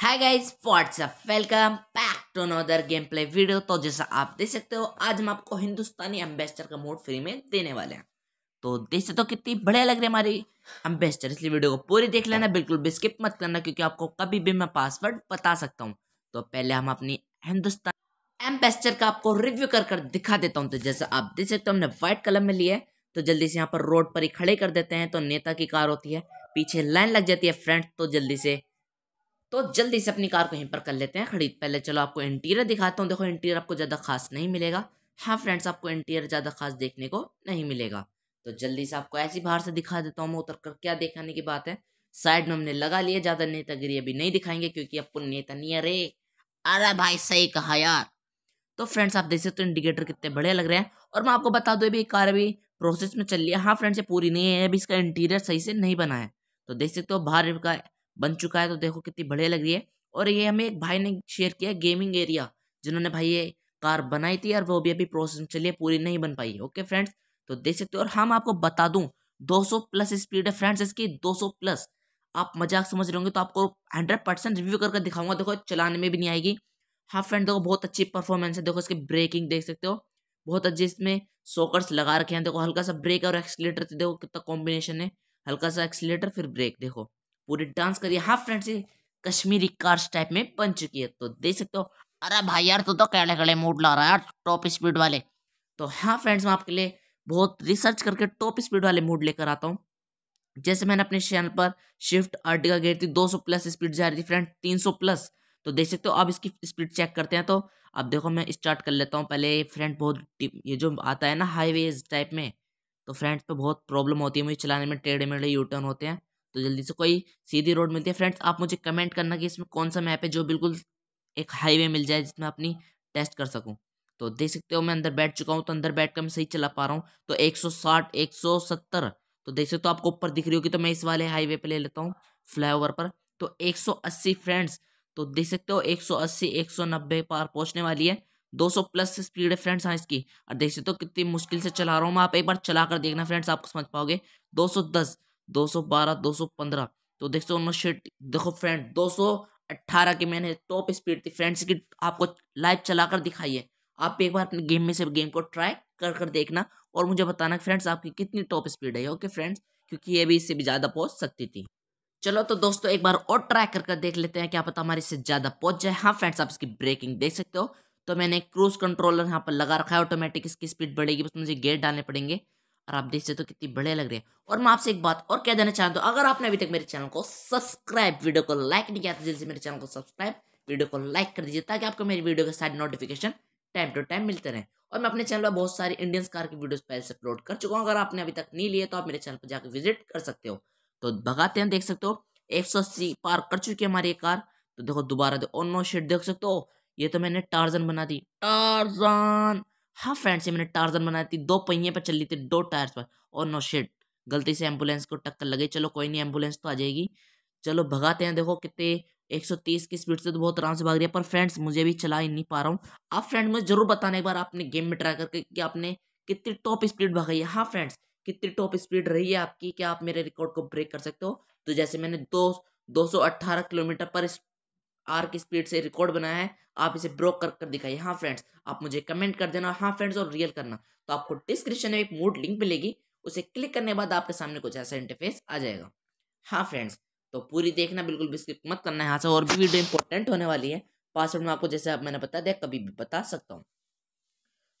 hi guys what's up welcome back to another game play video तो जैसा आप देख सकते हो आज हम आपको हिंदुस्तानी एम्बेसडर का मोड फ्री में देने वाले हैं तो देख सकते हो कितनी बढ़िया लग रही है हमारी एम्बेसडर इसलिए वीडियो को पूरी देख लेना बिल्कुल भी स्किप मत करना क्योंकि आपको कभी भी मैं पासवर्ड बता सकता हूँ तो पहले हम अपनी हिंदुस्तान एम्बेसडर का आपको रिव्यू कर कर दिखा देता हूँ तो जैसा आप देख सकते हो हमने व्हाइट कलर में लिया है तो जल्दी से यहाँ पर रोड पर ही खड़े कर देते हैं तो नेता की कार होती है पीछे लाइन लग जाती है फ्रंट तो जल्दी से तो जल्दी से अपनी कार को यहीं पर कर लेते हैं खरीद पहले चलो आपको इंटीरियर दिखाता हूँ देखो इंटीरियर आपको ज़्यादा खास नहीं मिलेगा हाँ फ्रेंड्स आपको इंटीरियर ज़्यादा खास देखने को नहीं मिलेगा तो जल्दी से आपको ऐसी बाहर से दिखा देता हूँ मैं उतर कर क्या दिखाने की बात है साइड में हमने लगा लिया ज़्यादा नेतागिरी अभी नहीं दिखाएंगे क्योंकि आपको नेता नहीं अरे अरे भाई सही कहा यार तो फ्रेंड्स आप देख सकते हो तो इंडिकेटर कितने बढ़िया लग रहे हैं और मैं आपको बता दूँ अभी कार अभी प्रोसेस में चल रही है हाँ फ्रेंड्स ये पूरी नहीं है अभी इसका इंटीरियर सही से नहीं बना है तो देख सकते हो तो बाहर का बन चुका है तो देखो कितनी बढ़िया लग रही है और ये हमें एक भाई ने शेयर किया गेमिंग एरिया जिन्होंने भाई ये कार बनाई थी और वो भी अभी प्रोसेस में चलिए पूरी नहीं बन पाई ओके फ्रेंड्स तो देख सकते हो और हम आपको बता दूं 200 प्लस स्पीड है फ्रेंड्स इसकी 200 प्लस आप मजाक समझ रहे होंगे तो आपको 100 परसेंट रिव्यू करके दिखाऊंगा देखो चलाने में भी नहीं आएगी हाँ फ्रेंड देखो बहुत अच्छी परफॉर्मेंस है देखो इसकी ब्रेकिंग देख सकते हो बहुत अच्छी इसमें सोकर्स लगा रखे हैं देखो हल्का सा ब्रेक और एक्सीटर देखो कितना कॉम्बिनेशन है हल्का सा एक्सीटर फिर ब्रेक देखो पूरे डांस करिए हाँ फ्रेंड्स कश्मीरी कार्स टाइप में बन चुकी है तो देख सकते हो अरे भाई यार तू तो, तो कड़े मूड ला रहा है यार टॉप स्पीड वाले तो हाँ फ्रेंड्स मैं आपके लिए बहुत रिसर्च करके टॉप स्पीड वाले मूड लेकर आता हूँ जैसे मैंने अपने चैनल पर शिफ्ट अर्टिगा गई थी 200 प्लस स्पीड जा रही थी फ्रेंड 300 प्लस तो देख सकते हो अब इसकी स्पीड चेक करते हैं तो अब देखो मैं स्टार्ट कर लेता हूँ पहले फ्रेंड बहुत ये जो आता है ना हाईवे टाइप में तो फ्रेंड्स पे बहुत प्रॉब्लम होती है मुझे चलाने में टेढ़े मेढ़े यू टर्न होते हैं तो जल्दी से कोई सीधी रोड मिलती है फ्रेंड्स आप मुझे कमेंट करना कि इसमें कौन सा मैप है जो बिल्कुल एक हाईवे मिल जाए जिसमें अपनी टेस्ट कर सकूँ तो देख सकते हो मैं अंदर बैठ चुका हूँ तो अंदर बैठ कर मैं सही चला पा रहा हूँ तो 160 170 तो देख सकते हो आपको ऊपर दिख रही होगी तो मैं इस वाले हाईवे पर ले लेता हूँ फ्लाईओवर पर तो एक फ्रेंड्स तो देख सकते हो 180 190 पार पहुँचने वाली है 200 प्लस स्पीड है फ्रेंड्स हाँ इसकी और देख सकते हो कितनी मुश्किल से चला रहा हूँ मैं आप एक बार चला कर देखना फ्रेंड्स आपको समझ पाओगे 210 212 215 तो देख सौ देखो फ्रेंड 218 की मैंने टॉप स्पीड थी फ्रेंड्स की आपको लाइव चलाकर दिखाई है आप एक बार अपने गेम में से गेम को ट्राई कर कर देखना और मुझे बताना फ्रेंड्स आपकी कितनी टॉप स्पीड है ओके फ्रेंड्स क्योंकि ये भी इससे भी ज़्यादा पहुंच सकती थी चलो तो दोस्तों एक बार और ट्राई कर कर देख लेते हैं क्या पता हमारे इससे ज़्यादा पहुंच जाए हाँ फ्रेंड्स आप इसकी ब्रेकिंग देख सकते हो तो मैंने क्रूज कंट्रोलर यहाँ पर लगा रखा है ऑटोमेटिक इसकी स्पीड बढ़ेगी बस मुझे गेट डालने पड़ेंगे और आप देख सकते हो कितनी बढ़िया लग रही है और मैं आपसे एक बात और कह देना चाहता हूँ अगर आपने अभी तक मेरे चैनल को सब्सक्राइब वीडियो को लाइक नहीं किया तो जल्दी मेरे चैनल को सब्सक्राइब वीडियो को लाइक कर दीजिए ताकि आपको मेरी वीडियो के साथ नोटिफिकेशन टाइम टू टाइम मिलते रहे और मैं अपने चैनल पर बहुत सारी इंडियंस कार की वीडियो पहले से अपलोड कर चुका हूँ अगर आपने अभी तक नहीं लिया तो आप मेरे चैनल पर जाकर विजिट कर सकते हो तो भगाते हैं देख सकते हो एक सौ पार कर चुकी है हमारी कार तो देखो दोबारा दे नो शेड देख सकते हो ये तो मैंने टारजन बना दी टार्जन हाँ फ्रेंड्स से मैंने टार्जन बनाई थी दो पहिए पर चल रही थी दो टायर्स पर और नो शेड गलती से एम्बुलेंस को टक्कर लगे चलो कोई नहीं एम्बुलेंस तो आ जाएगी चलो भगाते हैं देखो कितने 130 की स्पीड से तो बहुत आराम से भाग रही है पर फ्रेंड्स मुझे भी चला ही नहीं पा रहा हूँ आप फ्रेंड मुझे जरूर बताना एक बार आपने गेम में ट्राई करके कि आपने कितनी टॉप स्पीड भगाई है हाँ फ्रेंड्स कितनी टॉप स्पीड रही है आपकी क्या आप मेरे रिकॉर्ड को ब्रेक कर सकते हो तो जैसे मैंने दो दो किलोमीटर पर आर की स्पीड से रिकॉर्ड बनाया है आप इसे ब्रोक कर कर दिखाइए हाँ फ्रेंड्स आप मुझे कमेंट कर देना हाँ फ्रेंड्स और रियल करना तो आपको डिस्क्रिप्शन में एक मूड लिंक मिलेगी उसे क्लिक करने के बाद आपके सामने कुछ ऐसा इंटरफेस आ जाएगा हाँ फ्रेंड्स तो पूरी देखना बिल्कुल भी स्किप मत करना है यहाँ से और भी वीडियो इंपॉर्टेंट होने वाली है पासवर्ड में आपको जैसे आप मैंने बता दिया कभी भी बता सकता हूँ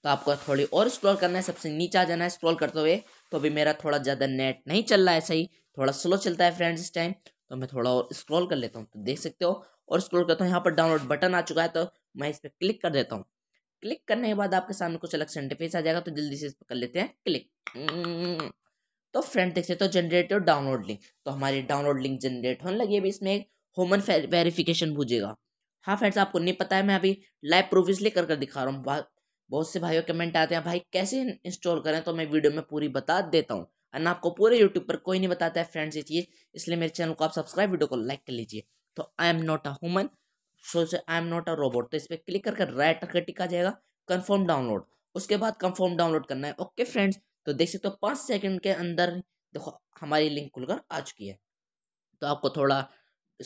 तो आपको थोड़ी और स्क्रॉल करना है सबसे नीचे आ जाना है स्क्रॉल करते हुए तो अभी मेरा थोड़ा ज़्यादा नेट नहीं चल रहा है सही थोड़ा स्लो चलता है फ्रेंड्स इस टाइम तो मैं थोड़ा और स्क्रॉल कर लेता हूँ तो देख सकते हो और स्क्रोल करता हूँ यहाँ पर डाउनलोड बटन आ चुका है तो मैं इस पर क्लिक कर देता हूँ क्लिक करने के बाद आपके सामने कुछ अलग से आ जाएगा तो जल्दी से इस पर कर लेते हैं क्लिक तो फ्रेंड देख सकते हो जनरेट और डाउनलोड लिंक तो हमारी डाउनलोड लिंक जनरेट होने लगी अभी इसमें होमन वेरिफिकेशन पूछेगा हाँ फ्रेंड्स आपको नहीं पता है मैं अभी लाइव प्रूफ इसलिए कर कर दिखा रहा हूँ बहुत से भाइयों कमेंट आते हैं भाई कैसे इंस्टॉल करें तो मैं वीडियो में पूरी बता देता हूँ एंड आपको पूरे यूट्यूब पर कोई नहीं बताता है फ्रेंड्स ये चीज़ इसलिए मेरे चैनल को आप सब्सक्राइब वीडियो को लाइक कर लीजिए तो I am not a human so I am not a robot तो इस पर क्लिक करके राइट टिक आ जाएगा कन्फर्म डाउनलोड उसके बाद कन्फर्म डाउनलोड करना है ओके फ्रेंड्स तो देख सकते हो तो पाँच सेकंड के अंदर देखो हमारी लिंक खुलकर आ चुकी है तो आपको थोड़ा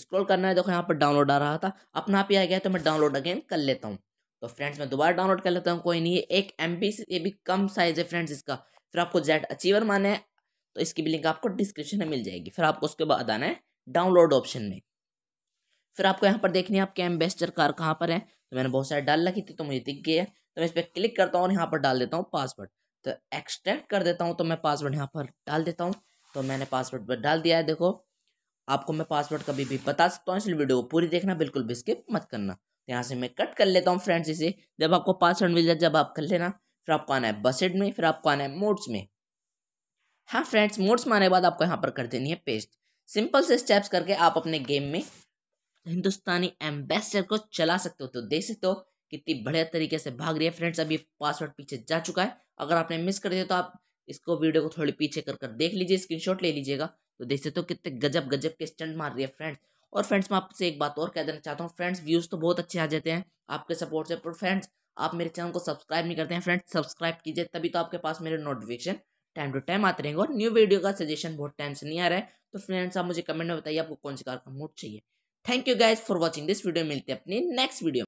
स्क्रॉल करना है देखो यहाँ पर डाउनलोड आ रहा था अपना आप ही आ गया तो मैं डाउनलोड अगेन कर लेता हूँ तो फ्रेंड्स मैं दोबारा डाउनलोड कर लेता हूँ कोई नहीं है एक एम से ये भी कम साइज है फ्रेंड्स इसका फिर आपको जेड अचीवर माना है तो इसकी भी लिंक आपको डिस्क्रिप्शन में मिल जाएगी फिर आपको उसके बाद आना है डाउनलोड ऑप्शन में फिर आपको यहाँ पर देखनी है आपके एम्बेसडर कार कहाँ पर है तो मैंने बहुत सारे डाल रखी थी तो मुझे दिख गई है तो मैं इस पर क्लिक करता हूँ और यहाँ पर डाल देता हूँ पासवर्ड तो एक्सट्रैक्ट कर देता हूँ तो मैं पासवर्ड यहाँ पर डाल देता हूँ तो मैंने पासवर्ड पर डाल दिया है देखो आपको मैं पासवर्ड कभी भी बता सकता हूँ इसलिए वीडियो को पूरी देखना बिल्कुल भी स्किप मत करना तो यहाँ से मैं कट कर लेता हूँ फ्रेंड्स इसे जब आपको पासवर्ड मिल जाए जब आप कर लेना फिर आपको आना है बसेड में फिर आपको आना है मोड्स में हाँ फ्रेंड्स मोड्स में आने के बाद आपको यहाँ पर कर देनी है पेस्ट सिंपल से स्टेप्स करके आप अपने गेम में हिंदुस्तानी एम्बेसडर को चला सकते हो तो देख सकते हो कितनी बढ़िया तरीके से भाग रही है फ्रेंड्स अभी पासवर्ड पीछे जा चुका है अगर आपने मिस कर दिया तो आप इसको वीडियो को थोड़ी पीछे कर कर देख लीजिए स्क्रीनशॉट ले लीजिएगा तो देख सकते हो कितने गजब गजब के स्टंट मार रही है फ्रेंड्स और फ्रेंड्स मैं आपसे एक बात और कह देना चाहता हूँ फ्रेंड्स व्यूज़ तो बहुत अच्छे आ जाते हैं आपके सपोर्ट से पर फ्रेंड्स आप मेरे चैनल को सब्सक्राइब नहीं करते हैं फ्रेंड्स सब्सक्राइब कीजिए तभी तो आपके पास मेरे नोटिफिकेशन टाइम टू टाइम आते रहेंगे और न्यू वीडियो का सजेशन बहुत टाइम से नहीं आ रहा है तो फ्रेंड्स आप मुझे कमेंट में बताइए आपको कौन सी कार का मूड चाहिए thank you guys for watching this video मिलते हैं अपने नेक्स्ट वीडियो